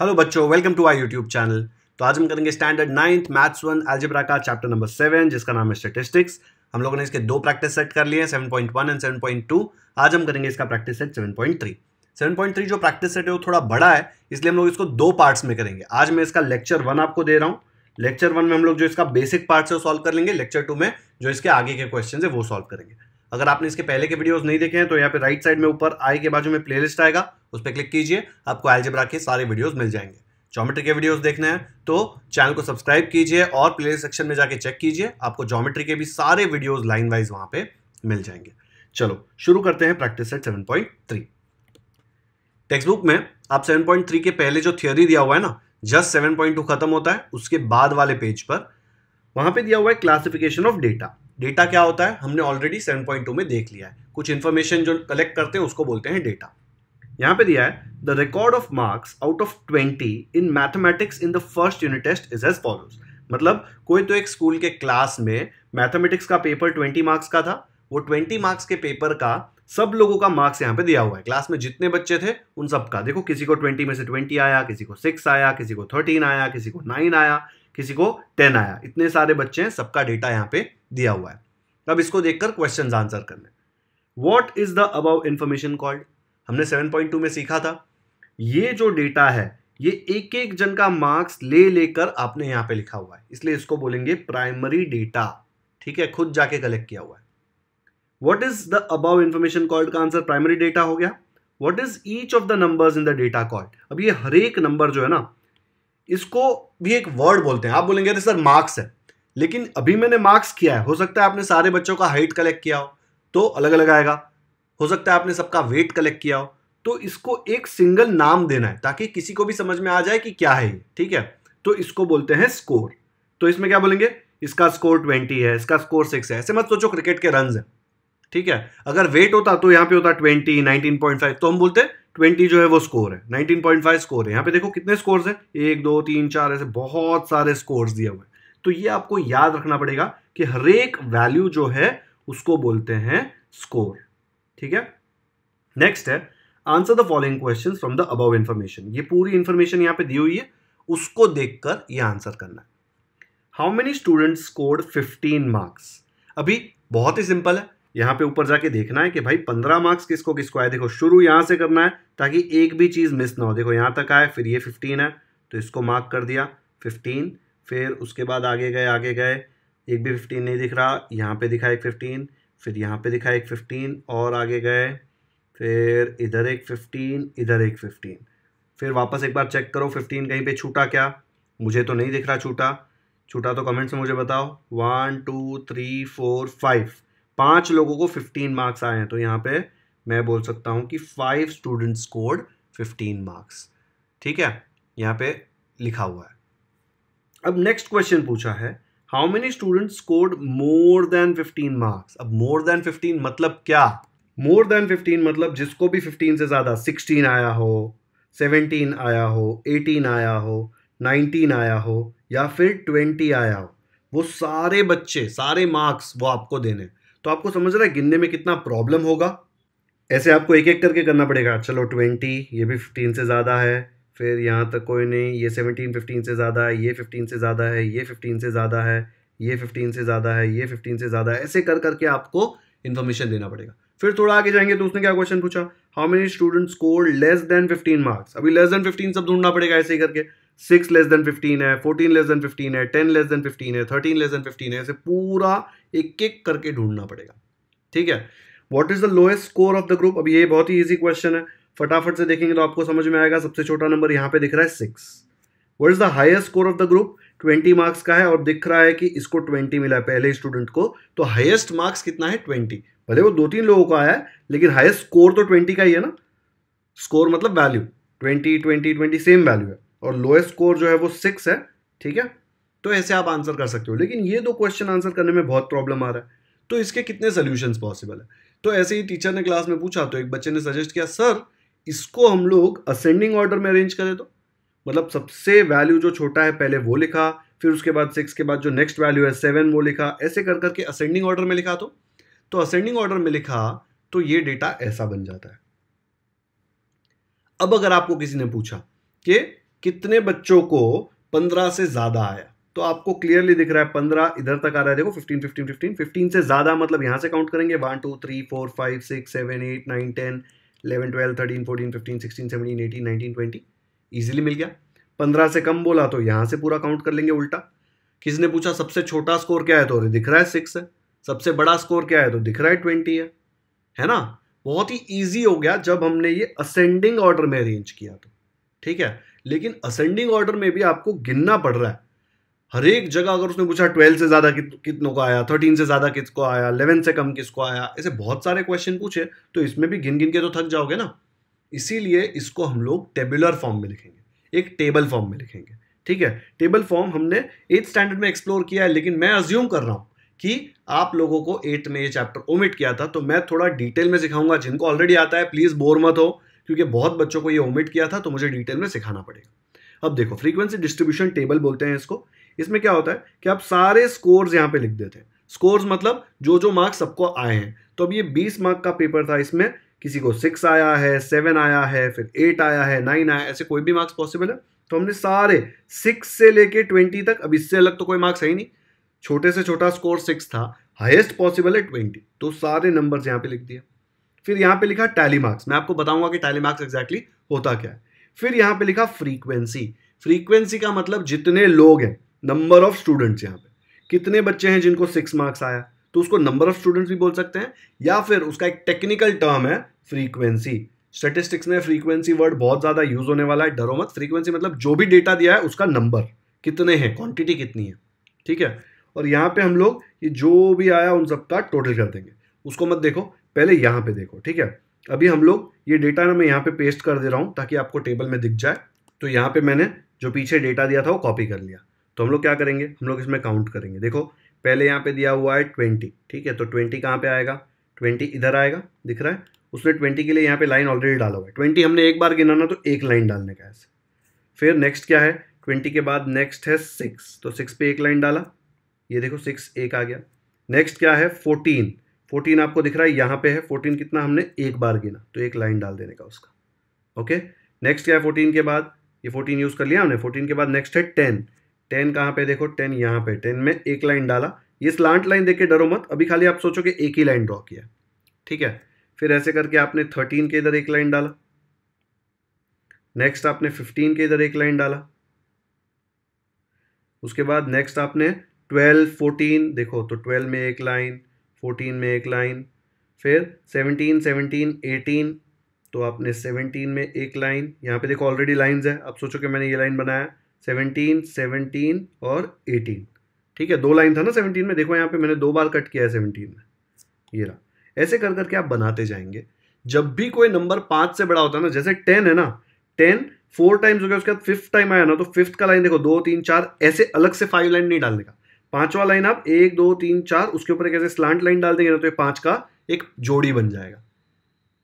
Hello बच्चों welcome to I YouTube channel तो आज हम करेंगे standard ninth maths one algebra का चैप्टर नंबर सेवन जिसका नाम है स्टेटिस्टिक्स हम लोगों ने इसके दो प्रैक्टिस सेट कर लिए हैं seven point one and seven point two आज हम करेंगे इसका practice set seven point three seven point three जो प्रैक्टिस सेट है वो थोड़ा बड़ा है इसलिए हम लोग इसको दो पार्ट्स में करेंगे आज मैं इसका लेक्चर वन आपको दे रहा हूँ लेक्चर वन में हम लोग जो इसका बेसिक पार्ट्स है वो सॉल्व कर लेंगे लेक्चर टू में जो इसके आगे के क्वेश्चन है वो सॉल्व करेंगे अगर आपने इसके पहले के वीडियोस नहीं देखे हैं तो यहाँ पे राइट साइड में ऊपर आई के बाजू में प्लेलिस्ट आएगा उस पर क्लिक कीजिए आपको एल्जेब्रा के सारे वीडियोस मिल जाएंगे ज्योमेट्री के वीडियोस देखने हैं तो चैनल को सब्सक्राइब कीजिए और प्ले सेक्शन में जाके चेक कीजिए आपको जोमेट्री के भी सारे वीडियोज लाइन वाइज वहां पर मिल जाएंगे चलो शुरू करते हैं practice set seven point book में आप सेवन के पहले जो थियोरी दिया हुआ है ना जस्ट सेवन खत्म होता है उसके बाद वाले पेज पर वहां पर दिया हुआ है क्लासिफिकेशन ऑफ डेटा डेटा क्या होता है हमने ऑलरेडी 7.2 में देख लिया है कुछ इन्फॉर्मेशन जो कलेक्ट करते हैं उसको बोलते हैं डेटा यहाँ पे दिया है the record of marks out of 20 in mathematics in the first unit test is as follows मतलब कोई तो एक स्कूल के क्लास में मैथमेटिक्स का पेपर 20 मार्क्स का था वो 20 मार्क्स के पेपर का सब लोगों का मार्क्स यहाँ पे दिया हुआ है क्लास में जितने बच्चे थे उन सबका देखो किसी को 20 में से 20 आया किसी को 6 आया किसी को 13 आया किसी को 9 आया किसी को टेन आया इतने सारे बच्चे हैं सबका डेटा यहाँ पे दिया हुआ है अब इसको देखकर क्वेश्चन आंसर करने what is the above information called हमने सेवन पॉइंट टू में सीखा था ये जो डेटा है ये एक एक जन का मार्क्स ले लेकर आपने यहाँ पे लिखा हुआ है इसलिए इसको बोलेंगे प्राइमरी डेटा ठीक है खुद जाके कलेक्ट किया हुआ है what is the above information called का आंसर प्राइमरी डेटा हो गया what is each of the number in the data called अब ये हर एक नंबर जो है ना इसको भी एक वर्ड बोलते हैं आप बोलेंगे अरे सर मार्क्स है लेकिन अभी मैंने मार्क्स किया है हो सकता है आपने सारे बच्चों का हाइट कलेक्ट किया हो तो अलग अलग आएगा हो सकता है आपने सबका वेट कलेक्ट किया हो तो इसको एक सिंगल नाम देना है ताकि किसी को भी समझ में आ जाए कि क्या है ये ठीक है तो इसको बोलते हैं स्कोर तो इसमें क्या बोलेंगे इसका स्कोर ट्वेंटी है इसका स्कोर सिक्स है ऐसे मत सोचो क्रिकेट के रन है ठीक है अगर वेट होता तो यहां पे होता ट्वेंटी नाइनटीन पॉइंट फाइव तो हम बोलते हैं ट्वेंटी जो है वो स्कोर है नाइनटीन पॉइंट फाइव स्कोर है यहाँ पे देखो कितने स्कोर्स हैं एक दो तीन चार ऐसे बहुत सारे स्कोर्स दिए हुए तो ये आपको याद रखना पड़ेगा कि हरेक वैल्यू जो है उसको बोलते हैं स्कोर ठीक है नेक्स्ट है answer the following question from the above information ये पूरी इन्फॉर्मेशन यहाँ पे दी हुई है उसको देखकर ये आंसर करना है how many students scored 15 marks अभी बहुत ही सिंपल है यहाँ पे ऊपर जाके देखना है कि भाई पंद्रह मार्क्स किसको किसको आए देखो शुरू यहाँ से करना है ताकि एक भी चीज़ मिस ना हो देखो यहाँ तक आए फिर ये फिफ्टीन है तो इसको मार्क कर दिया फिफ्टीन फिर उसके बाद आगे गए आगे गए एक भी फिफ्टीन नहीं दिख रहा यहाँ पे दिखा एक फिफ्टीन फिर यहाँ पे दिखा एक फिफ्टीन और आगे गए फिर इधर एक फिफ्टीन इधर एक फिफ्टीन फिर वापस एक बार चेक करो फिफ्टीन कहीं पे छूटा क्या मुझे तो नहीं दिख रहा छूटा छूटा तो कमेंट्स में मुझे बताओ one two three four five पांच लोगों को फिफ्टीन मार्क्स आए हैं तो यहाँ पे मैं बोल सकता हूँ कि five students scored fifteen marks ठीक है यहाँ पे लिखा हुआ है अब नेक्स्ट क्वेश्चन पूछा है how many student scored more than fifteen marks अब मोर देन फिफ्टीन मतलब क्या मोर देन फिफ्टीन मतलब जिसको भी फिफ्टीन से ज़्यादा सिक्सटीन आया हो सेवनटीन आया हो एटीन आया हो नाइनटीन आया हो या फिर ट्वेंटी आया हो वो सारे बच्चे सारे मार्क्स वो आपको देने तो आपको समझ रहा है गिनने में कितना प्रॉब्लम होगा ऐसे आपको एक एक करके करना पड़ेगा चलो ट्वेंटी ये भी फिफ्टीन से ज़्यादा है फिर यहाँ तक कोई नहीं ये सेवनटीन फिफ्टीन से ज़्यादा है ये फिफ्टीन से ज़्यादा है ये फिफ्टीन से ज़्यादा है ये फिफ्टीन से ज़्यादा है ये फिफ्टीन से ज़्यादा है ऐसे कर करके आपको इन्फॉर्मेशन देना पड़ेगा फिर थोड़ा आगे जाएंगे तो उसने क्या क्वेश्चन पूछा how many students score less than fifteen marks अभी लेस देन फिफ्टीन सब ढूंढना पड़ेगा ऐसे ही करके सिक्स लेस देन फिफ्टीन है फोर्टीन लेस देन फिफ्टीन है टेन लेस देन फिफ्टीन है थर्टीन लेस देन फिफ्टीन है ऐसे पूरा एक एक करके ढूंढना पड़ेगा ठीक है what is the lowest score of the group अब ये बहुत ही ईजी क्वेश्चन है फटाफट से देखेंगे तो आपको समझ में आएगा सबसे छोटा नंबर यहाँ पे दिख रहा है six what is the highest score of the group twenty marks का है और दिख रहा है कि इसको ट्वेंटी मिला है पहले स्टूडेंट को तो हाइएस्ट मार्क्स कितना है ट्वेंटी भले वो दो तीन लोगों का आया है लेकिन हाइएस्ट स्कोर तो ट्वेंटी का ही है ना स्कोर मतलब value twenty twenty twenty same value है और लोएस्ट स्कोर जो है वो सिक्स है ठीक है तो ऐसे आप आंसर कर सकते हो लेकिन ये दो क्वेश्चन आंसर करने में बहुत प्रॉब्लम आ रहा है तो इसके कितने सोल्यूशंस पॉसिबल है तो ऐसे ही टीचर ने क्लास में पूछा तो एक बच्चे ने सजेस्ट किया सर इसको हम लोग असेंडिंग ऑर्डर में अरेंज करें तो मतलब सबसे वैल्यू जो छोटा है पहले वो लिखा फिर उसके बाद सिक्स के बाद जो नेक्स्ट वैल्यू है सेवन वो लिखा ऐसे कर करके असेंडिंग ऑर्डर में लिखा तो तो असेंडिंग ऑर्डर में लिखा तो ये डेटा ऐसा बन जाता है अब अगर आपको किसी ने पूछा कि कितने बच्चों को पंद्रह से ज़्यादा आया तो आपको क्लियरली दिख रहा है पंद्रह इधर तक आ रहा है देखो फिफ्टीन फिफ्टीन फिफ्टीन फिफ्टीन से ज़्यादा मतलब यहाँ से काउंट करेंगे one two three four five six seven eight nine ten eleven twelve thirteen fourteen fifteen sixteen seventeen eighteen nineteen twenty easily मिल गया पंद्रह से कम बोला तो यहाँ से पूरा काउंट कर लेंगे उल्टा किसी ने पूछा सबसे छोटा तो स्कोर क्या है तो दिख रहा है सिक्स है सबसे बड़ा स्कोर क्या है तो दिख रहा है ट्वेंटी है है ना बहुत ही ईजी हो गया जब हमने ये असेंडिंग ऑर्डर में अरेंज किया तो ठीक है लेकिन असेंडिंग ऑर्डर में भी आपको गिनना पड़ रहा है हर एक जगह अगर उसने पूछा ट्वेल्थ से ज़्यादा कितनों को आया थर्टीन से ज़्यादा किसको आया इलेवन से कम किसको आया ऐसे बहुत सारे क्वेश्चन पूछे तो इसमें भी गिन गिन के तो थक जाओगे ना इसीलिए इसको हम लोग टेबुलर फॉर्म में लिखेंगे एक टेबल फॉर्म में लिखेंगे ठीक है टेबल फॉर्म हमने एथ स्टैंडर्ड में एक्सप्लोर किया है लेकिन मैं अज्यूम कर रहा हूँ कि आप लोगों को एट्थ में ये चैप्टर ओमिट किया था तो मैं थोड़ा डिटेल में सिखाऊंगा जिनको ऑलरेडी आता है प्लीज़ बोर मत हो क्योंकि बहुत बच्चों को ये ओमिट किया था तो मुझे डिटेल में सिखाना पड़ेगा अब देखो फ्रीक्वेंसी डिस्ट्रीब्यूशन टेबल बोलते हैं इसको इसमें क्या होता है कि आप सारे स्कोर्स यहाँ पे लिख देते हैं स्कोर्स मतलब जो जो मार्क्स सबको आए हैं तो अब ये बीस मार्क का पेपर था इसमें किसी को सिक्स आया है सेवन आया है फिर एट आया है नाइन आया ऐसे कोई भी मार्क्स पॉसिबल है तो हमने सारे सिक्स से लेके ट्वेंटी तक अब इससे अलग तो कोई मार्क्स है ही नहीं छोटे से छोटा स्कोर सिक्स था हाईएस्ट पॉसिबल है ट्वेंटी तो सारे नंबर्स यहाँ पे लिख दिए फिर यहाँ पे लिखा टैली मार्क्स मैं आपको बताऊंगा कि टैली मार्क्स एग्जैक्टली होता क्या है फिर यहाँ पे लिखा फ्रीक्वेंसी फ्रीक्वेंसी का मतलब जितने लोग हैं नंबर ऑफ स्टूडेंट्स यहाँ पे कितने बच्चे हैं जिनको सिक्स मार्क्स आया तो उसको नंबर ऑफ स्टूडेंट्स भी बोल सकते हैं या फिर उसका एक टेक्निकल टर्म है फ्रीक्वेंसी स्टेटिस्टिक्स में फ्रीक्वेंसी वर्ड बहुत ज़्यादा यूज होने वाला है डरो मत फ्रीक्वेंसी मतलब जो भी डेटा दिया है उसका नंबर कितने हैं क्वांटिटी कितनी है ठीक है और यहाँ पे हम लोग ये जो भी आया उन सबका टोटल कर देंगे उसको मत देखो पहले यहाँ पे देखो ठीक है अभी हम लोग ये डेटा ना मैं यहाँ पे पेस्ट कर दे रहा हूँ ताकि आपको टेबल में दिख जाए तो यहाँ पे मैंने जो पीछे डेटा दिया था वो कॉपी कर लिया तो हम लोग क्या करेंगे हम लोग इसमें काउंट करेंगे देखो पहले यहाँ पे दिया हुआ है ट्वेंटी ठीक है तो ट्वेंटी कहाँ पे आएगा ट्वेंटी इधर आएगा दिख रहा है उसने ट्वेंटी के लिए यहाँ पे लाइन ऑलरेडी डाला हुआ है ट्वेंटी हमने एक बार गिना ना तो एक लाइन डालने का ऐसे फिर नेक्स्ट क्या है ट्वेंटी के बाद नेक्स्ट है सिक्स तो सिक्स पे एक लाइन डाला ये देखो सिक्स एक आ गया नेक्स्ट क्या है फोर्टीन फोर्टीन आपको दिख रहा है यहाँ पे है फोर्टीन कितना हमने एक बार गिना तो एक लाइन डाल देने का उसका ओके नेक्स्ट क्या है फोर्टीन के बाद ये फोर्टीन यूज़ कर लिया हमने फोर्टीन के बाद नेक्स्ट है टेन टेन कहाँ पे देखो टेन यहाँ पे टेन में एक लाइन डाला ये स्लांट लाइन देख के डरो मत अभी खाली आप सोचो कि एक ही लाइन ड्रॉ किया ठीक है फिर ऐसे करके आपने थर्टीन के इधर एक लाइन डाला नेक्स्ट आपने फिफ्टीन के इधर एक लाइन डाला उसके बाद नेक्स्ट आपने ट्वेल्व फोर्टीन देखो तो ट्वेल्व में एक लाइन फोर्टीन में एक लाइन फिर सेवनटीन सेवनटीन एटीन तो आपने सेवनटीन में एक लाइन यहाँ पे देखो ऑलरेडी लाइंस है आप सोचो कि मैंने ये लाइन बनाया सेवनटीन सेवनटीन और एटीन ठीक है दो लाइन था ना सेवनटीन में देखो यहाँ पे मैंने दो बार कट किया है सेवनटीन में ये रहा ऐसे कर करके आप बनाते जाएंगे जब भी कोई नंबर पाँच से बड़ा होता है ना जैसे टेन है ना टेन फोर टाइम्स हो गया उसके बाद फिफ्थ टाइम आया ना तो फिफ्थ का लाइन देखो दो तीन चार ऐसे अलग से फाइव लाइन नहीं डालने का पांचवा लाइन आप एक दो तीन चार उसके ऊपर कैसे स्लांट लाइन डाल देंगे ना तो ये पाँच का एक जोड़ी बन जाएगा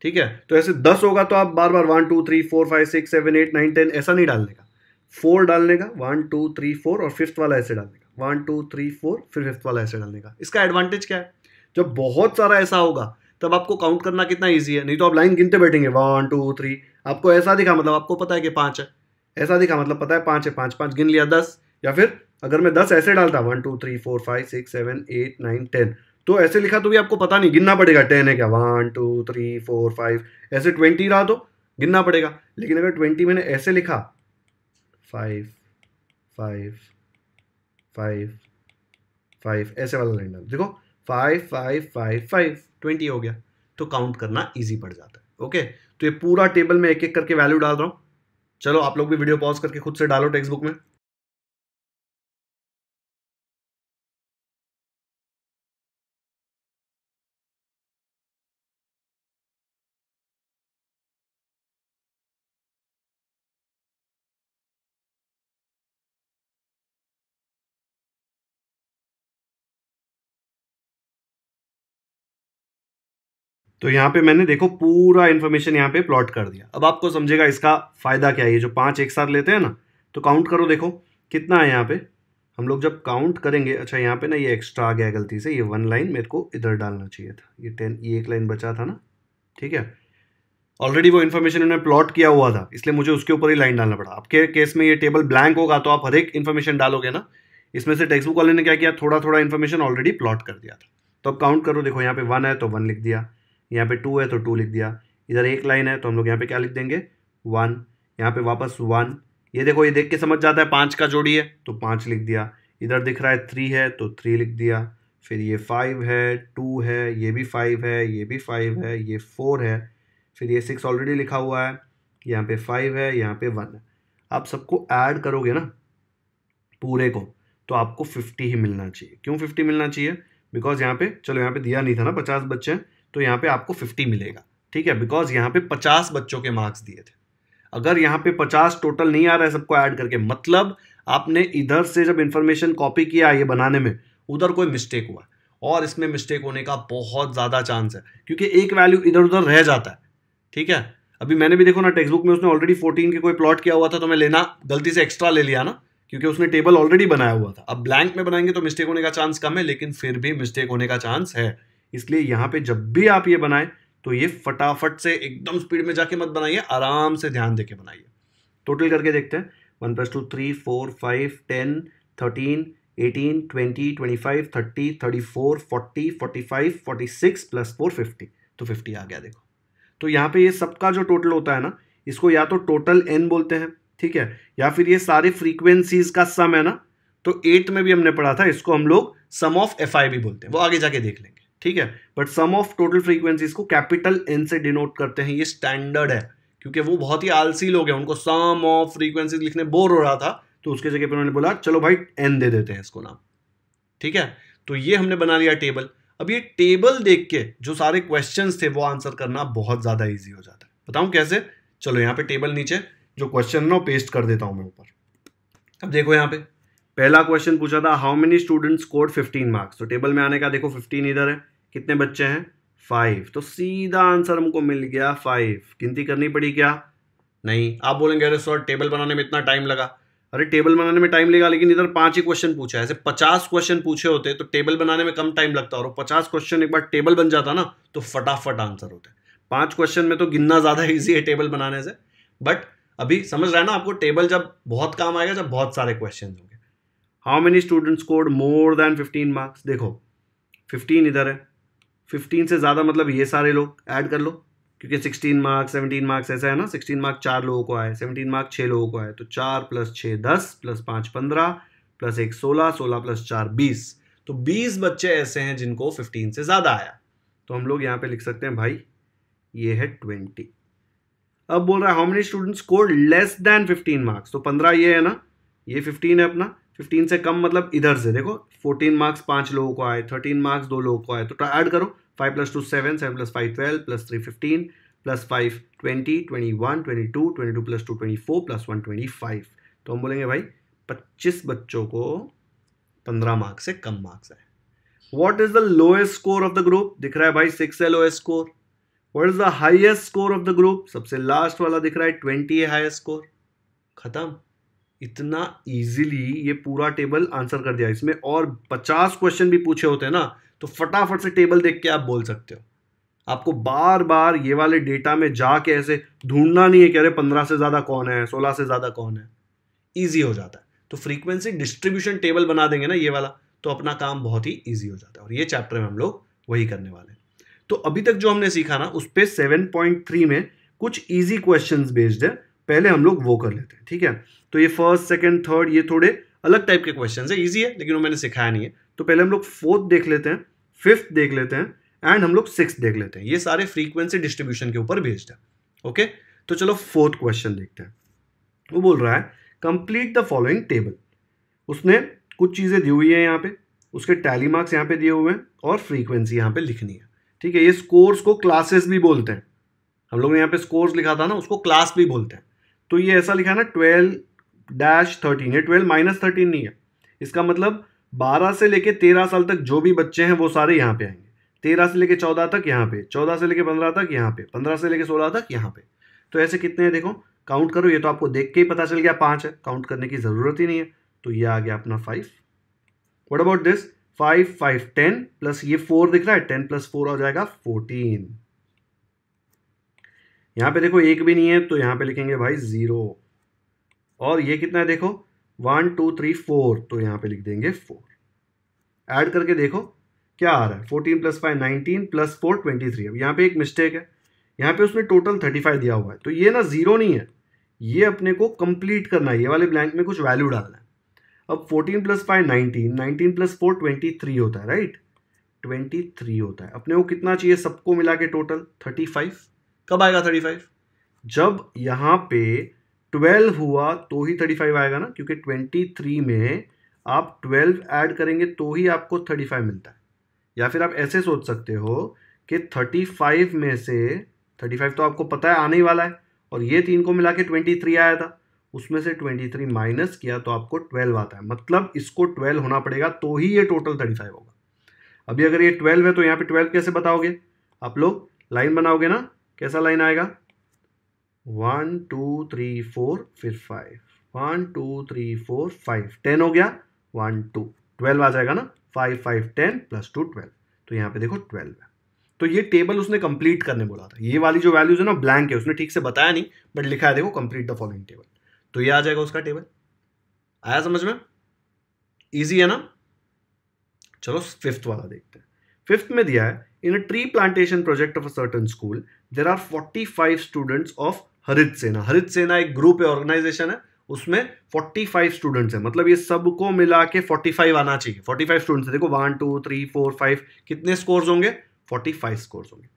ठीक है तो ऐसे दस होगा तो आप बार बार one two three four five six seven eight nine ten ऐसा नहीं डालने का फोर डालने का वन टू थ्री फोर और फिफ्थ वाला ऐसे डालने का वन टू थ्री फोर फिर फिफ्थ वाला ऐसे डालने का इसका एडवांटेज क्या है जब बहुत सारा ऐसा होगा तब आपको काउंट करना कितना ईजी है नहीं तो आप लाइन गिनते बैठेंगे वन टू थ्री आपको ऐसा दिखा मतलब आपको पता है कि पाँच है ऐसा दिखा मतलब पता है पाँच है पाँच पाँच गिन लिया दस या फिर अगर मैं दस ऐसे डालता one two three four five six seven eight nine ten तो ऐसे लिखा तो भी आपको पता नहीं गिनना पड़ेगा टेन है क्या one two three four five ऐसे ट्वेंटी रहा तो गिनना पड़ेगा लेकिन अगर ट्वेंटी मैंने ऐसे लिखा फाइव फाइव फाइव फाइव ऐसे वाला रैंडम देखो five five five five twenty हो गया तो काउंट करना ईजी पड़ जाता है ओके तो ये पूरा टेबल में एक एक करके वैल्यू डाल रहा हूँ चलो आप लोग भी वीडियो पॉज करके खुद से डालो टेक्स्ट बुक में तो यहाँ पे मैंने देखो पूरा इन्फॉर्मेशन यहाँ पे प्लॉट कर दिया अब आपको समझेगा इसका फ़ायदा क्या है ये जो पाँच एक साथ लेते हैं ना तो काउंट करो देखो कितना है यहाँ पे हम लोग जब काउंट करेंगे अच्छा यहाँ पे ना ये एक्स्ट्रा आ गया गलती से ये वन लाइन मेरे को इधर डालना चाहिए था ये टेन ये एक लाइन बचा था ना ठीक है ऑलरेडी वो इन्फॉर्मेशन उन्होंने प्लॉट किया हुआ था इसलिए मुझे उसके ऊपर ही लाइन डालना पड़ा आपके केस में ये टेबल ब्लैंक होगा तो आप हर एक इन्फॉर्मेशन डालोगे ना इसमें से टेक्स्ट बुक वाले ने क्या किया थोड़ा थोड़ा इन्फॉर्मेशन ऑलरेडी प्लॉट कर दिया था तो अब काउंट करो देखो यहाँ पे वन है तो वन लिख दिया यहाँ पे टू है तो टू लिख दिया इधर एक लाइन है तो हम लोग यहाँ पे क्या लिख देंगे वन यहाँ पे वापस वन ये देखो ये देख के समझ जाता है पाँच का जोड़ी है तो पाँच लिख दिया इधर दिख रहा है थ्री है तो थ्री लिख दिया फिर ये फाइव है टू है ये भी फाइव है ये भी फाइव है ये फोर है फिर ये सिक्स ऑलरेडी लिखा हुआ है यहाँ पे फाइव है यहाँ पे वन है आप सबको ऐड करोगे ना पूरे को तो आपको फिफ्टी ही मिलना चाहिए क्यों फिफ्टी मिलना चाहिए बिकॉज यहाँ पे चलो यहाँ पे दिया नहीं था ना पचास बच्चे तो यहाँ पे आपको 50 मिलेगा ठीक है बिकॉज यहाँ पे 50 बच्चों के मार्क्स दिए थे अगर यहाँ पे 50 टोटल नहीं आ रहा है सबको ऐड करके मतलब आपने इधर से जब इन्फॉर्मेशन कॉपी किया ये बनाने में उधर कोई मिस्टेक हुआ और इसमें मिस्टेक होने का बहुत ज़्यादा चांस है क्योंकि एक वैल्यू इधर उधर रह जाता है ठीक है अभी मैंने भी देखो ना टेक्स्ट बुक में उसने ऑलरेडी फोर्टीन के कोई प्लॉट किया हुआ था तो मैं लेना गलती से एक्स्ट्रा ले लिया ना क्योंकि उसने टेबल ऑलरेडी बनाया हुआ था अब ब्लैंक में बनाएंगे तो मिस्टेक होने का चांस कम है लेकिन फिर भी मिस्टेक होने का चांस है इसलिए यहाँ पे जब भी आप ये बनाएं तो ये फटाफट से एकदम स्पीड में जाके मत बनाइए आराम से ध्यान देके बनाइए टोटल करके देखते हैं one plus two three four five ten thirteen eighteen twenty twenty five thirty thirty four forty forty five forty six plus four fifty तो फिफ्टी आ गया देखो तो यहाँ पे ये सबका जो टोटल होता है ना इसको या तो टोटल एन बोलते हैं ठीक है या फिर ये सारे फ्रीक्वेंसीज का सम है ना तो एट में भी हमने पढ़ा था इसको हम लोग सम ऑफ एफ आई भी बोलते हैं वो आगे जाके देख लेंगे ठीक है but sum of total frequencies को कैपिटल एन से डिनोट करते हैं ये स्टैंडर्ड है क्योंकि वो बहुत ही आलसी लोग हैं उनको सम ऑफ फ्रीक्वेंसीज लिखने बोर हो रहा था तो उसके जगह पर उन्होंने बोला चलो भाई एन दे देते हैं इसको नाम ठीक है तो ये हमने बना लिया टेबल अब ये टेबल देख के जो सारे क्वेश्चन थे वो आंसर करना बहुत ज़्यादा ईजी हो जाता है बताऊँ कैसे चलो यहाँ पे टेबल नीचे जो क्वेश्चन ना पेस्ट कर देता हूँ मैं ऊपर अब देखो यहाँ पे पहला क्वेश्चन पूछा था how many students scored 15 marks तो टेबल में आने का देखो 15 इधर है कितने बच्चे हैं फाइव तो सीधा आंसर हमको मिल गया फाइव गिनती करनी पड़ी क्या नहीं आप बोलेंगे अरे सर टेबल बनाने में इतना टाइम लगा अरे टेबल बनाने में टाइम लगा लेकिन इधर पांच ही क्वेश्चन पूछा है ऐसे पचास क्वेश्चन पूछे होते तो टेबल बनाने में कम टाइम लगता और पचास क्वेश्चन एक बार टेबल बन जाता ना तो फटाफट आंसर होते पांच क्वेश्चन में तो गिनना ज़्यादा ईजी है टेबल बनाने से बट अभी समझ रहा है ना आपको टेबल जब बहुत काम आएगा जब बहुत सारे क्वेश्चन होंगे how many students scored more than fifteen marks देखो फिफ्टीन इधर है फिफ्टीन से ज़्यादा मतलब ये सारे लोग ऐड कर लो क्योंकि सिक्सटीन मार्क्स सेवनटीन मार्क्स ऐसा है ना सिक्सटीन मार्क्स चार लोगों को आए सेवनटीन मार्क्स छः लोगों को आए तो चार प्लस छः दस प्लस पाँच पंद्रह प्लस एक सोलह सोलह प्लस चार बीस तो बीस बच्चे ऐसे हैं जिनको फिफ्टीन से ज़्यादा आया तो हम लोग यहाँ पे लिख सकते हैं भाई ये है ट्वेंटी अब बोल रहा है how many students score less than fifteen marks तो पंद्रह ये है ना ये फिफ्टीन है अपना फिफ्टीन से कम मतलब इधर से देखो फोर्टीन मार्क्स पाँच लोगों को आए थर्टीन मार्क्स दो लोगों को आए तो ऐड तो करो 5 plus 2 7 7 plus 5 12 plus 3 15 plus 5 20 21 22 22 plus 2 24 plus 1 25 तो हम बोलेंगे भाई 25 बच्चों को 15 मार्क्स से कम मार्क्स है what is the lowest score of the group दिख रहा है भाई 6 है lowest score what is the highest score of the group सबसे लास्ट वाला दिख रहा है 20 है हाईएस्ट स्कोर खत्म इतना इजीली ये पूरा टेबल आंसर कर दिया इसमें और 50 क्वेश्चन भी पूछे होते हैं ना तो फटाफट से टेबल देख के आप बोल सकते हो आपको बार बार ये वाले डेटा में जाके ऐसे ढूंढना नहीं है कि अरे पंद्रह से ज़्यादा कौन है सोलह से ज़्यादा कौन है ईजी हो जाता है तो फ्रीक्वेंसी डिस्ट्रीब्यूशन टेबल बना देंगे ना ये वाला तो अपना काम बहुत ही ईजी हो जाता है और ये चैप्टर में हम लोग वही करने वाले हैं तो अभी तक जो हमने सीखा ना उस पर सेवन पॉइंट थ्री में कुछ ईजी क्वेश्चन बेस्ड है पहले हम लोग वो कर लेते हैं ठीक है तो ये फर्स्ट सेकेंड थर्ड ये थोड़े अलग टाइप के क्वेश्चन है ईजी है लेकिन वो मैंने सिखाया नहीं है तो पहले हम लोग फोर्थ देख लेते हैं फिफ्थ देख लेते हैं एंड हम लोग सिक्स देख लेते हैं ये सारे फ्रीक्वेंसी डिस्ट्रीब्यूशन के ऊपर भेजते हैं ओके तो चलो फोर्थ क्वेश्चन देखते हैं वो बोल रहा है कंप्लीट द फॉलोइंग टेबल उसने कुछ चीज़ें दी हुई है यहाँ पे उसके टैली मार्क्स यहाँ पे दिए हुए हैं और फ्रीक्वेंसी यहाँ पे लिखनी है ठीक है ये स्कोर्स को क्लासेस भी बोलते हैं हम लोग ने यहाँ पे स्कोर्स लिखा था ना उसको क्लास भी बोलते हैं तो ये ऐसा लिखा है ना ट्वेल्व डैश थर्टीन ये ट्वेल्व माइनस थर्टीन नहीं है इसका मतलब बारह से लेके तेरह साल तक जो भी बच्चे हैं वो सारे यहाँ पे आएंगे तेरह से लेके चौदह तक यहाँ पे चौदह से लेके पंद्रह तक यहाँ पे पंद्रह से लेके सोलह तक यहाँ पे तो ऐसे कितने हैं देखो काउंट करो ये तो आपको देख के ही पता चल गया पाँच है काउंट करने की ज़रूरत ही नहीं है तो ये आ गया अपना five what about this five five ten plus ये फोर दिख रहा है टेन प्लस फोर हो जाएगा फोर्टीन यहाँ पे देखो एक भी नहीं है तो यहाँ पे लिखेंगे भाई ज़ीरो और ये कितना है देखो वन टू थ्री फोर तो यहाँ पे लिख देंगे फोर ऐड करके देखो क्या आ रहा है fourteen plus five nineteen plus four twenty three अब यहाँ पे एक मिस्टेक है यहाँ पे उसने टोटल थर्टी फाइव दिया हुआ है तो ये ना ज़ीरो नहीं है ये अपने को कंप्लीट करना है ये वाले ब्लैंक में कुछ वैल्यू डालना है अब fourteen plus five nineteen nineteen plus four twenty three होता है राइट ट्वेंटी थ्री होता है अपने को कितना चाहिए सबको मिला के टोटल थर्टी फाइव कब आएगा थर्टी फाइव जब यहाँ पे ट्वेल्व हुआ तो ही थर्टी फाइव आएगा ना क्योंकि ट्वेंटी थ्री में आप ट्वेल्व ऐड करेंगे तो ही आपको थर्टी फाइव मिलता है या फिर आप ऐसे सोच सकते हो कि थर्टी फाइव में से थर्टी फाइव तो आपको पता है आने ही वाला है और ये तीन को मिला के ट्वेंटी थ्री आया था उसमें से ट्वेंटी थ्री माइनस किया तो आपको ट्वेल्व आता है मतलब इसको ट्वेल्व होना पड़ेगा तो ही ये टोटल थर्टी फाइव होगा अभी अगर ये ट्वेल्व है तो यहाँ पे ट्वेल्व कैसे बताओगे आप लोग लाइन बनाओगे ना कैसा लाइन आएगा वन टू थ्री फोर फिर five one two three four five ten हो गया वन टू ट्वेल्व आ जाएगा ना five five ten plus two twelve तो यहाँ पे देखो ट्वेल्व है तो ये टेबल उसने कंप्लीट करने बोला था ये वाली जो वैल्यूज है ना ब्लैंक है उसने ठीक से बताया नहीं बट लिखा है देखो कंप्लीट द फॉलोइंग टेबल तो ये आ जाएगा उसका टेबल आया समझ में ईजी है ना चलो फिफ्थ वाला देखते हैं फिफ्थ में दिया है in a tree plantation project of a certain school there are forty five students of Harit Sena हरित सेना एक ग्रुप है ऑर्गेनाइजेशन है उसमें 45 स्टूडेंट्स हैं मतलब ये सबको मिला के 45 आना चाहिए 45 स्टूडेंट्स देखो one two three four five कितने स्कोर्स होंगे 45 स्कोर्स होंगे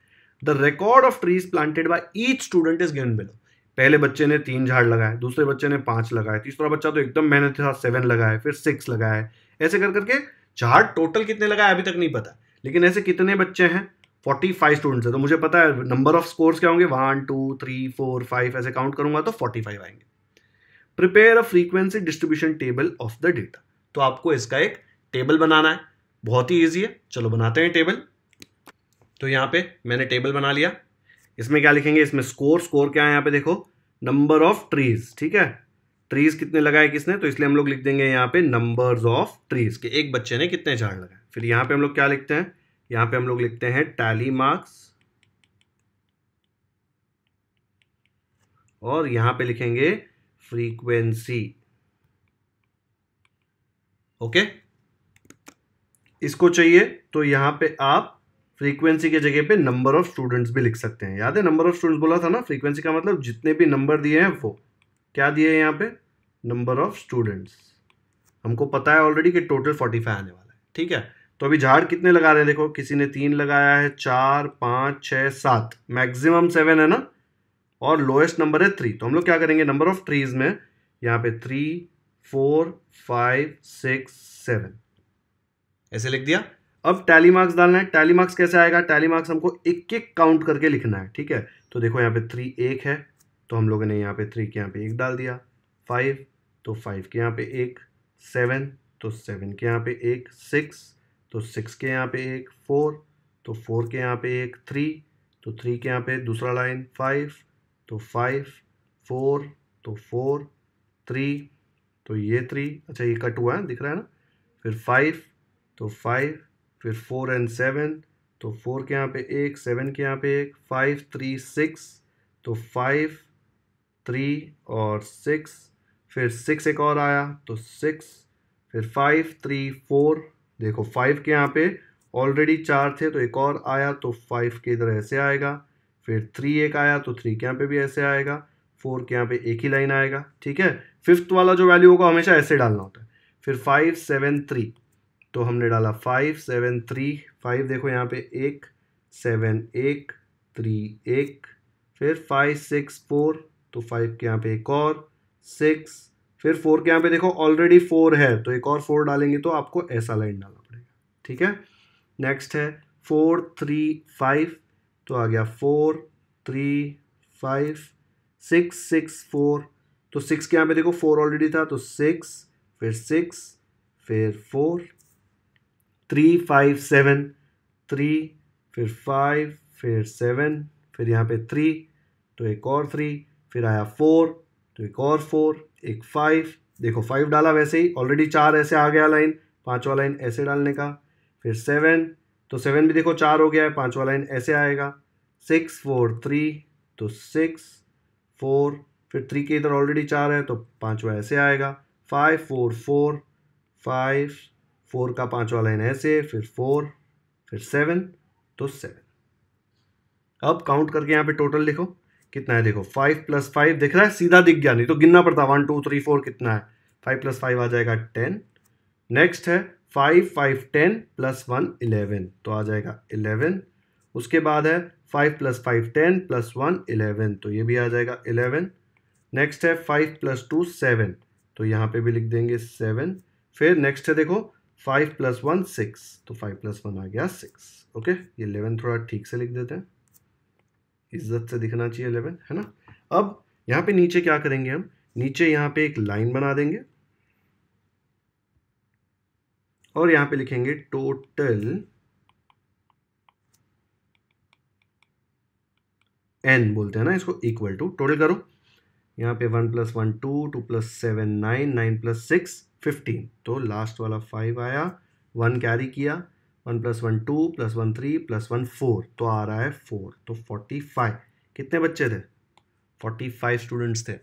the record of trees planted by each student is given below पहले बच्चे ने तीन झाड़ लगाए दूसरे बच्चे ने पांच लगाए तीसरा बच्चा तो एकदम मेहनत के साथ सेवन लगाए फिर सिक्स लगाए ऐसे कर करके झाड़ टोटल कितने लगाए अभी तक नहीं पता लेकिन ऐसे कितने बच्चे हैं फोर्टी फाइव स्टूडेंट्स है तो मुझे पता है नंबर ऑफ स्कोर्स क्या होंगे one two three four five ऐसे काउंट करूंगा तो फोर्टी फाइव आएंगे prepare a frequency distribution table of the data तो आपको इसका एक टेबल बनाना है बहुत ही ईजी है चलो बनाते हैं टेबल तो यहाँ पे मैंने टेबल बना लिया इसमें क्या लिखेंगे इसमें स्कोर स्कोर क्या है यहाँ पे देखो नंबर ऑफ ट्रीज ठीक है ट्रीज कितने लगाए किसने तो इसलिए हम लोग लिख देंगे यहाँ पे नंबर्स ऑफ ट्रीज के एक बच्चे ने कितने झाड़ लगाए फिर यहाँ पे हम लोग क्या लिखते हैं यहां पे हम लोग लिखते हैं टैली मार्क्स और यहां पे लिखेंगे फ्रीक्वेंसी ओके इसको चाहिए तो यहां पे आप फ्रीक्वेंसी के जगह पे नंबर ऑफ स्टूडेंट्स भी लिख सकते हैं याद है नंबर ऑफ स्टूडेंट्स बोला था ना फ्रीक्वेंसी का मतलब जितने भी नंबर दिए हैं वो क्या दिए हैं यहाँ पे नंबर ऑफ स्टूडेंट्स हमको पता है ऑलरेडी कि टोटल फोर्टी फाइव आने वाला है ठीक है तो अभी झाड़ कितने लगा रहे हैं देखो किसी ने तीन लगाया है चार पाँच छः सात मैक्सिमम सेवन है ना और लोएस्ट नंबर है थ्री तो हम लोग क्या करेंगे नंबर ऑफ ट्रीज में यहाँ पे three four five six seven ऐसे लिख दिया अब टैली मार्क्स डालना है टैली मार्क्स कैसे आएगा टैली मार्क्स हमको एक एक काउंट करके लिखना है ठीक है तो देखो यहाँ पे थ्री एक है तो हम लोगों ने यहाँ पे थ्री के यहाँ पे एक डाल दिया फाइव तो फाइव के यहाँ पे एक सेवन तो सेवन के यहाँ पे एक सिक्स तो सिक्स के यहाँ पे एक फोर तो फोर के यहाँ पे एक थ्री तो थ्री के यहाँ पे दूसरा लाइन फाइव तो फाइव फोर तो फोर थ्री तो ये थ्री अच्छा ये कट हुआ है दिख रहा है ना फिर फाइव तो फाइव फिर फोर एंड सेवन तो फोर के यहाँ पे एक सेवन के यहाँ पे एक फाइव थ्री सिक्स तो फाइव थ्री और सिक्स फिर सिक्स एक और आया तो सिक्स फिर फाइव थ्री फोर देखो फाइव के यहाँ पे ऑलरेडी चार थे तो एक और आया तो फाइव के इधर ऐसे आएगा फिर थ्री एक आया तो थ्री के यहाँ पे भी ऐसे आएगा फोर के यहाँ पे एक ही लाइन आएगा ठीक है फिफ्थ वाला जो वैल्यू होगा हमेशा ऐसे डालना होता है फिर फाइव सेवन थ्री तो हमने डाला फाइव सेवन थ्री फाइव देखो यहाँ पे एक सेवन एक थ्री एक फिर फाइव सिक्स फोर तो फाइव के यहाँ पे एक और सिक्स फिर फोर के यहाँ पे देखो ऑलरेडी फोर है तो एक और फोर डालेंगे तो आपको ऐसा लाइन डालना पड़ेगा ठीक है नेक्स्ट है फोर थ्री फाइव तो आ गया four three five six six four तो सिक्स के यहाँ पे देखो फोर ऑलरेडी था तो सिक्स फिर सिक्स फिर four three five seven three फिर फाइव फिर सेवन फिर यहाँ पे थ्री तो एक और थ्री फिर आया फोर तो एक और फोर एक फाइव देखो फाइव डाला वैसे ही ऑलरेडी चार ऐसे आ गया लाइन पाँचवा लाइन ऐसे डालने का फिर सेवन तो सेवन भी देखो चार हो गया है पाँचवा लाइन ऐसे आएगा सिक्स फोर थ्री तो सिक्स फोर फिर थ्री के इधर ऑलरेडी चार है तो पाँचवा ऐसे आएगा five four four five four का पाँचवा लाइन ऐसे फिर फोर फिर सेवन तो सेवन अब काउंट करके यहाँ पे टोटल लिखो कितना है देखो फाइव प्लस फाइव दिख रहा है सीधा दिख गया नहीं तो गिनना पड़ता वन टू थ्री फोर कितना है फाइव प्लस फाइव आ जाएगा टेन नेक्स्ट है five five ten plus one eleven तो आ जाएगा इलेवन उसके बाद है five plus five ten plus one eleven तो ये भी आ जाएगा इलेवन नेक्स्ट है फाइव प्लस टू सेवन तो यहाँ पे भी लिख देंगे सेवन फिर नेक्स्ट है देखो फाइव प्लस वन सिक्स तो फाइव प्लस वन आ गया सिक्स ओके ये इलेवन थोड़ा ठीक से लिख देते हैं इज्जत से दिखना चाहिए इलेवन है ना अब यहाँ पे नीचे क्या करेंगे हम नीचे यहाँ पे एक लाइन बना देंगे और यहाँ पे लिखेंगे टोटल एन बोलते हैं ना इसको इक्वल टू टोटल करो यहाँ पे one plus one two two plus seven nine nine plus six fifteen तो लास्ट वाला फाइव आया वन कैरी किया one plus one two plus one three plus one four तो आ रहा है फोर तो फोर्टी फाइव कितने बच्चे थे फोर्टी फाइव स्टूडेंट्स थे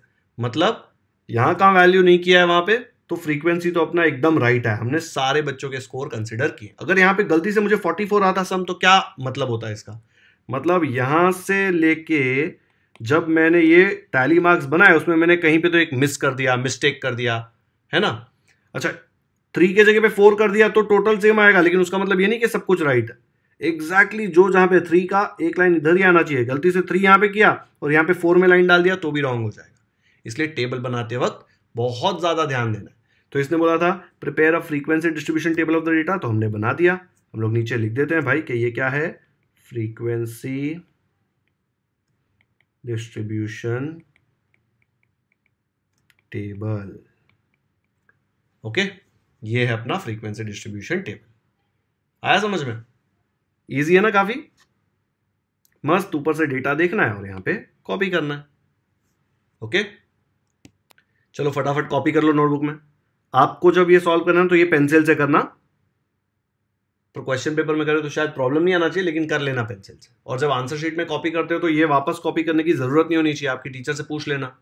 मतलब यहाँ का वैल्यू नहीं किया है वहाँ पे तो फ्रीक्वेंसी तो अपना एकदम राइट है हमने सारे बच्चों के स्कोर कंसिडर किए अगर यहाँ पे गलती से मुझे फोर्टी फोर आता सम तो क्या मतलब होता है इसका मतलब यहाँ से लेके जब मैंने ये टैली मार्क्स बनाए उसमें मैंने कहीं पर तो एक मिस कर दिया मिस्टेक कर दिया है ना अच्छा थ्री के जगह पे फोर कर दिया तो टोटल सेम आएगा लेकिन उसका मतलब ये नहीं कि सब कुछ राइट है एग्जैक्टली exactly जो जहां पे थ्री का एक लाइन इधर ही आना चाहिए गलती से थ्री यहां पे किया और यहां पे फोर में लाइन डाल दिया तो भी रॉन्ग हो जाएगा इसलिए टेबल बनाते वक्त बहुत ज़्यादा ध्यान देना तो इसने बोला था prepare a frequency distribution table of the data तो हमने बना दिया हम लोग नीचे लिख देते हैं भाई कि ये क्या है frequency distribution table okay okay? ये है अपना फ्रीक्वेंसी डिस्ट्रीब्यूशन टेबल आया समझ में ईजी है ना काफ़ी मस्त ऊपर से डेटा देखना है और यहां पे कॉपी करना है ओके चलो फटाफट कॉपी कर लो नोटबुक में आपको जब ये सॉल्व करना है तो ये पेंसिल से करना पर क्वेश्चन पेपर में करो तो शायद प्रॉब्लम नहीं आना चाहिए लेकिन कर लेना पेंसिल से और जब आंसर शीट में कॉपी करते हो तो ये वापस कॉपी करने की ज़रूरत नहीं होनी चाहिए आपकी टीचर से पूछ लेना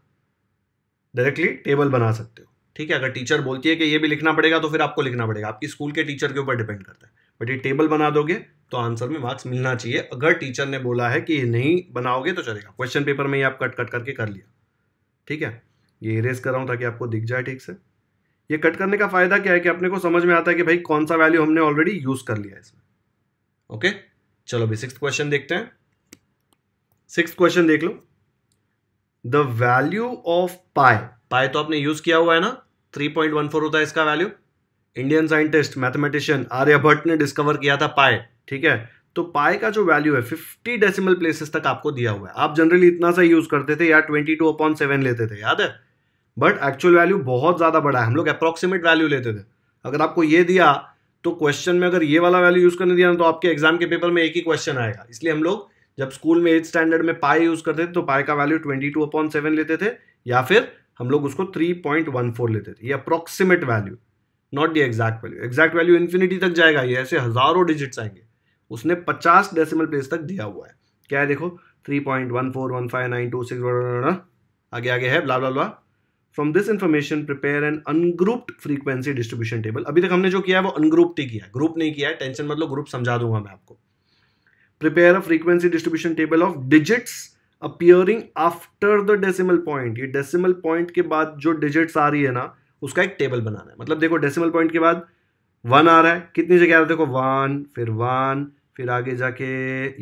डायरेक्टली टेबल बना सकते हो ठीक है अगर टीचर बोलती है कि ये भी लिखना पड़ेगा तो फिर आपको लिखना पड़ेगा आपकी स्कूल के टीचर के ऊपर डिपेंड करता है बट ये टेबल बना दोगे तो आंसर में मार्क्स मिलना चाहिए अगर टीचर ने बोला है कि ये नहीं बनाओगे तो चलेगा क्वेश्चन पेपर में ही आप कट कट करके कर लिया ठीक है ये इरेज कर रहा हूँ ताकि आपको दिख जाए ठीक से ये कट करने का फ़ायदा क्या है कि अपने को समझ में आता है कि भाई कौन सा वैल्यू हमने ऑलरेडी यूज़ कर लिया है इसमें ओके चलो अभी सिक्स क्वेश्चन देखते हैं सिक्स क्वेश्चन देख लो the value of pi pi तो आपने यूज किया हुआ है ना 3.14 होता है इसका value Indian scientist mathematician Aryabhata ने डिस्कवर किया था पाए ठीक है तो पाए का जो वैल्यू है 50 डेसिमल प्लेसेस तक आपको दिया हुआ है आप जनरली इतना सा यूज करते थे या 22 टू अपॉन सेवन लेते थे याद है बट एक्चुअल वैल्यू बहुत ज़्यादा बड़ा है हम लोग अप्रोक्सीमेट वैल्यू लेते थे अगर आपको ये दिया तो क्वेश्चन में अगर ये वाला वैल्यू यूज़ करने दिया ना तो आपके एग्जाम के पेपर में एक ही क्वेश्चन आएगा इसलिए हम लोग जब स्कूल में एथ स्टैंडर्ड में पाए यूज़ करते थे तो पाए का value twenty two upon seven लेते थे या फिर हम लोग उसको 3.14 लेते थे ये approximate value not the exact value exact value infinity तक जाएगा ये ऐसे हज़ारों डिजिट्स आएंगे उसने 50 डेसिमल प्लेस तक दिया हुआ है क्या है देखो 3.14159261 आगे आगे है blah blah blah from this information prepare an ungrouped frequency distribution table अभी तक हमने जो किया है वो अनग्रुप्ड ही किया है ग्रुप नहीं किया है टेंशन मतलब ग्रुप समझा दूंगा मैं आपको prepare a frequency distribution table of digits appearing after the decimal point ये डेसिमल पॉइंट के बाद जो डिजिट्स आ रही है ना उसका एक टेबल बनाना है मतलब देखो डेसिमल पॉइंट के बाद वन आ रहा है कितनी जगह आ रहा है देखो वन फिर वन फिर आगे जाके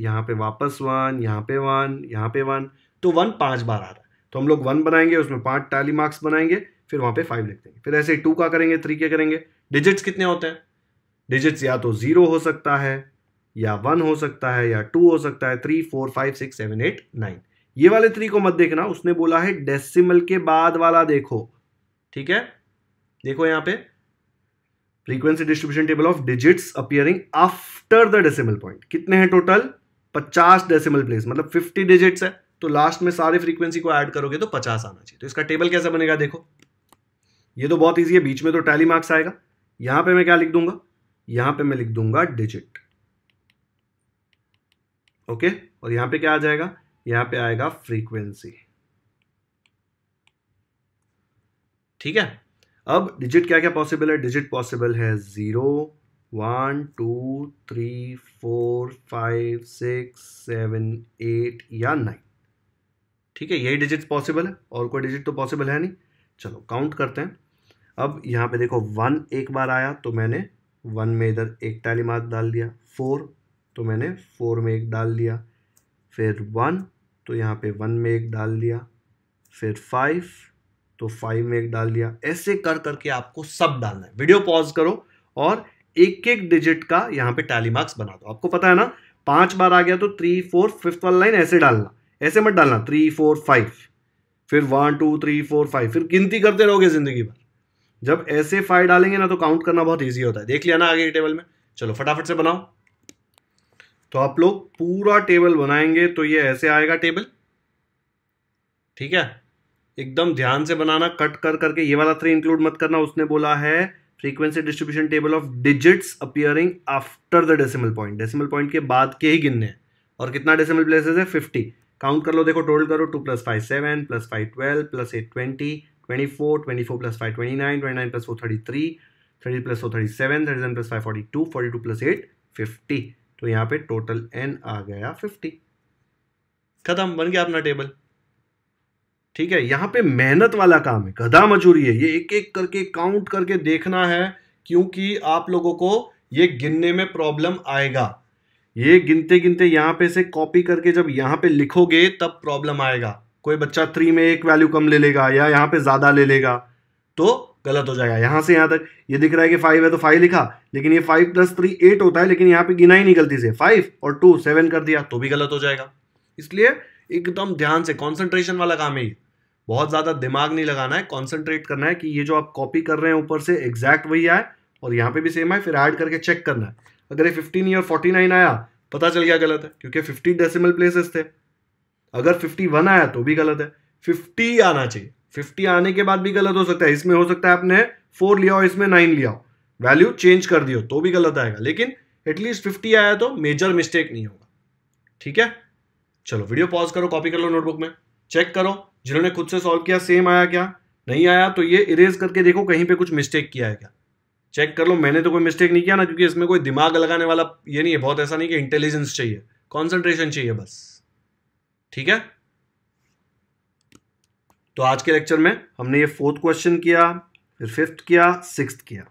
यहाँ पे वापस वन यहाँ पे वन यहाँ पे वन तो वन पांच बार आ रहा है तो हम लोग वन बनाएंगे उसमें पांच टैली मार्क्स बनाएंगे फिर वहाँ पे फाइव लिख देंगे फिर ऐसे टू का करेंगे थ्री के करेंगे डिजिट्स कितने होते हैं डिजिट्स या तो ज़ीरो हो सकता है या वन हो सकता है या टू हो सकता है three four five six seven eight nine ये वाले थ्री को मत देखना उसने बोला है डेसिमल के बाद वाला देखो ठीक है देखो यहां पे frequency distribution table of digits appearing after the decimal point कितने हैं टोटल 50 डेसिमल प्लेस मतलब 50 डिजिट्स है तो लास्ट में सारे फ्रीक्वेंसी को ऐड करोगे तो 50 आना चाहिए तो इसका टेबल कैसा बनेगा देखो ये तो बहुत ईजी है बीच में तो टैली मार्क्स आएगा यहां पर मैं क्या लिख दूंगा यहां पर मैं लिख दूंगा डिजिट ओके और यहां पे क्या आ जाएगा यहां पे आएगा फ्रीक्वेंसी ठीक है अब डिजिट क्या क्या पॉसिबल है डिजिट पॉसिबल है zero one two three four five six seven eight या नाइन ठीक है यही डिजिट पॉसिबल है और कोई डिजिट तो पॉसिबल है नहीं चलो काउंट करते हैं अब यहां पे देखो वन एक बार आया तो मैंने वन में इधर एक टाली मार्क डाल दिया फोर तो मैंने फोर में एक डाल दिया फिर वन तो यहाँ पे वन में एक डाल दिया फिर फाइव तो फाइव में एक डाल दिया ऐसे कर करके आपको सब डालना है वीडियो पॉज करो और एक एक डिजिट का यहाँ पे टैली मार्क्स बना दो आपको पता है ना पांच बार आ गया तो थ्री फोर फिफ्थ वाला लाइन ऐसे डालना ऐसे मत डालना थ्री फोर फाइव फिर one two three four five फिर गिनती करते रहोगे जिंदगी भर जब ऐसे फाइव डालेंगे ना तो काउंट करना बहुत ईजी होता है देख लिया ना आगे टेबल में चलो फटाफट से बनाओ तो आप लोग पूरा टेबल बनाएंगे तो ये ऐसे आएगा टेबल ठीक है एकदम ध्यान से बनाना कट कर करके ये वाला थ्री इंक्लूड मत करना उसने बोला है frequency distribution table of digits appearing after the decimal point decimal point के बाद के ही गिनने हैं और कितना डेसिमल प्लेसेस है फिफ्टी काउंट कर लो देखो टोटल करो two plus five seven plus five twelve plus eight twenty twenty four twenty four plus five twenty nine twenty nine plus four thirty three thirty plus four thirty seven thirty seven plus five forty two forty two plus eight fifty तो यहाँ पे total N आ गया fifty खत्म बन गया अपना table ठीक है यहाँ पे मेहनत वाला काम है गधा मजूरी है ये एक एक करके काउंट करके देखना है क्योंकि आप लोगों को ये गिनने में प्रॉब्लम आएगा ये गिनते गिनते यहाँ पे से कॉपी करके जब यहाँ पे लिखोगे तब प्रॉब्लम आएगा कोई बच्चा थ्री में एक वैल्यू कम ले लेगा या यहाँ पे ज़्यादा ले लेगा तो गलत हो जाएगा यहाँ से यहाँ तक ये दिख रहा है कि फाइव है तो फाइव लिखा लेकिन ये फाइव प्लस थ्री एट होता है लेकिन यहाँ पे गिना ही नहीं गलती से फाइव और टू सेवन कर दिया तो भी गलत हो जाएगा इसलिए एकदम ध्यान से कॉन्सेंट्रेशन वाला काम है ये बहुत ज़्यादा दिमाग नहीं लगाना है कॉन्सेंट्रेट करना है कि ये जो आप कॉपी कर रहे हैं ऊपर से एग्जैक्ट वही आए और यहाँ पर भी सेम आए फिर ऐड करके चेक करना है अगर ये फिफ्टीन ईयर फोर्टी नाइन आया पता चल गया गलत है क्योंकि फिफ्टी डेसिमल प्लेसेस थे अगर फिफ्टी वन आया तो भी गलत है फिफ्टी आना चाहिए फिफ्टी आने के बाद भी गलत हो सकता है इसमें हो सकता है आपने फोर लिया हो इसमें नाइन लिया हो वैल्यू चेंज कर दियो तो भी गलत आएगा लेकिन एटलीस्ट फिफ्टी आया तो मेजर मिस्टेक नहीं होगा ठीक है चलो वीडियो पॉज करो कॉपी कर लो नोटबुक में चेक करो जिन्होंने खुद से सॉल्व किया सेम आया क्या नहीं आया तो ये इरेज करके देखो कहीं पे कुछ मिस्टेक किया है क्या चेक कर लो मैंने तो कोई मिस्टेक नहीं किया ना क्योंकि इसमें कोई दिमाग लगाने वाला ये नहीं है बहुत ऐसा नहीं कि इंटेलिजेंस चाहिए कॉन्सेंट्रेशन चाहिए बस ठीक है तो आज के लेक्चर में हमने ये फोर्थ क्वेश्चन किया फिर फिफ्थ किया सिक्स किया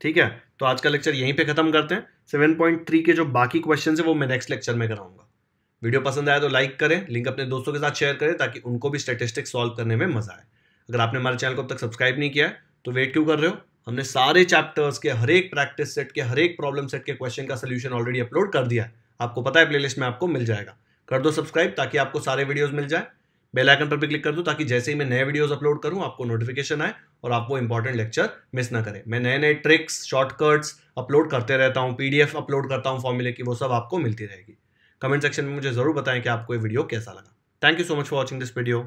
ठीक है तो आज का लेक्चर यहीं पे खत्म करते हैं सेवन पॉइंट थ्री के जो बाकी क्वेश्चन है वो मैं नेक्स्ट लेक्चर में कराऊंगा वीडियो पसंद आया तो लाइक करें लिंक अपने दोस्तों के साथ शेयर करें ताकि उनको भी स्टेटिस्टिक्स सॉल्व करने में मजा आए अगर आपने हमारे चैनल को अब तक सब्सक्राइब नहीं किया तो वेट क्यों कर रहे हो हमने सारे चैप्टर्स के हर एक प्रैक्टिस सेट के हर एक प्रॉब्लम सेट के क्वेश्चन का सोल्यूशन ऑलरेडी अपलोड कर दिया आपको पता है प्लेलिस्ट में आपको मिल जाएगा कर दो सब्सक्राइब ताकि आपको सारे वीडियोज मिल जाए बेल आइकन पर भी क्लिक कर दो ताकि जैसे ही मैं नए वीडियोस अपलोड करूं आपको नोटिफिकेशन आए और आप वो इंपॉर्टेंट लेक्चर मिस ना करें मैं नए नए ट्रिक्स शॉर्टकट्स अपलोड करते रहता हूं पीडीएफ अपलोड करता हूं फॉर्मूले की वो सब आपको मिलती रहेगी कमेंट सेक्शन में मुझे ज़रूर बताएं कि आपको ये वीडियो कैसा लगा thank you so much for watching this video